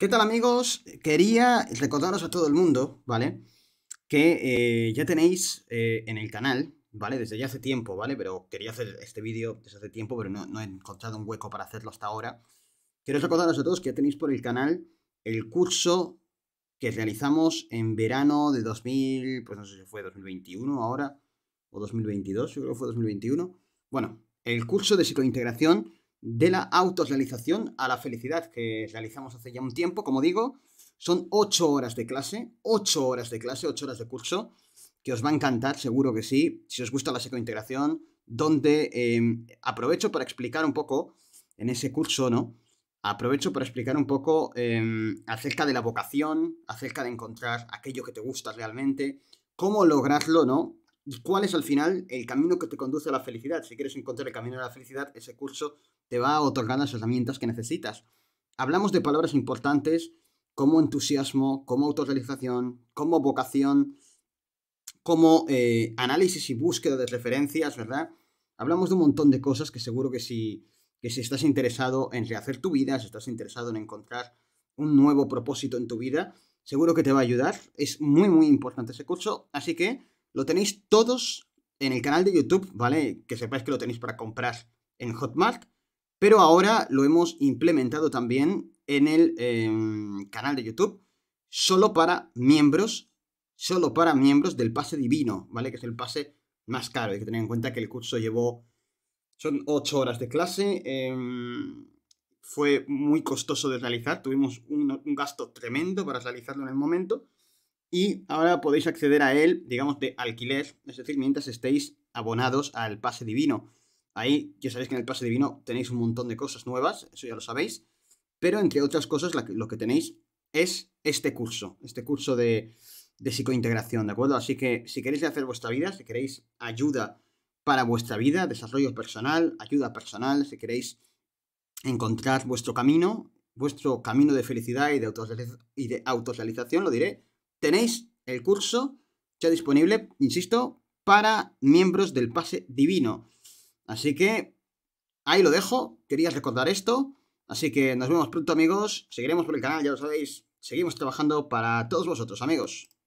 ¿Qué tal amigos? Quería recordaros a todo el mundo, ¿vale? Que eh, ya tenéis eh, en el canal, ¿vale? Desde ya hace tiempo, ¿vale? Pero quería hacer este vídeo desde hace tiempo, pero no, no, he encontrado un hueco para hacerlo hasta ahora. Quiero recordaros a todos que ya tenéis por el canal el curso que realizamos en verano de 2000, pues no sé si fue 2021 ahora, o 2022, yo creo que fue 2021. Bueno, el curso de psicointegración de la autorrealización a la felicidad que realizamos hace ya un tiempo, como digo. Son ocho horas de clase, ocho horas de clase, ocho horas de curso, que os va a encantar, seguro que sí, si os gusta la psicointegración, donde em, aprovecho para explicar un poco, en ese curso, ¿no? Aprovecho para explicar un poco em, acerca de la vocación, acerca de encontrar aquello que te gusta realmente, cómo lograrlo, ¿no? cuál es al final el camino que te conduce a la felicidad. Si quieres encontrar el camino a la felicidad, ese curso te va a otorgar las herramientas que necesitas. Hablamos de palabras importantes como entusiasmo, como autorrealización, como vocación, como eh, análisis y búsqueda de referencias, ¿verdad? Hablamos de un montón de cosas que seguro que si, que si estás interesado en rehacer tu vida, si estás interesado en encontrar un nuevo propósito en tu vida, seguro que te va a ayudar. Es muy, muy importante ese curso. Así que lo tenéis todos en el canal de YouTube, ¿vale? Que sepáis que lo tenéis para comprar en Hotmart, pero ahora lo hemos implementado también en el em, canal de YouTube, solo para miembros, solo para miembros del pase divino, ¿vale? Que es el pase más caro. Hay que tener en cuenta que el curso llevó, son 8 horas de clase, em, fue muy costoso de realizar, tuvimos un gasto tremendo para realizarlo en el momento y ahora podéis acceder a él, digamos, de alquiler, es decir, mientras estéis abonados al pase divino. Ahí ya sabéis que en el pase divino tenéis un montón de cosas nuevas, eso ya lo sabéis, pero entre otras cosas lo que tenéis es este curso, este curso de, de psicointegración, ¿de acuerdo? Así que si queréis hacer vuestra vida, si queréis ayuda para vuestra vida, desarrollo personal, ayuda personal, si queréis encontrar vuestro camino, vuestro camino de felicidad y de, auto y de autorrealización, lo diré, tenéis el curso ya disponible, insisto, para miembros del pase divino. Así que ahí lo dejo, Quería recordar esto. Así que nos vemos pronto amigos, seguiremos por el canal, ya lo sabéis, seguimos trabajando para todos vosotros amigos.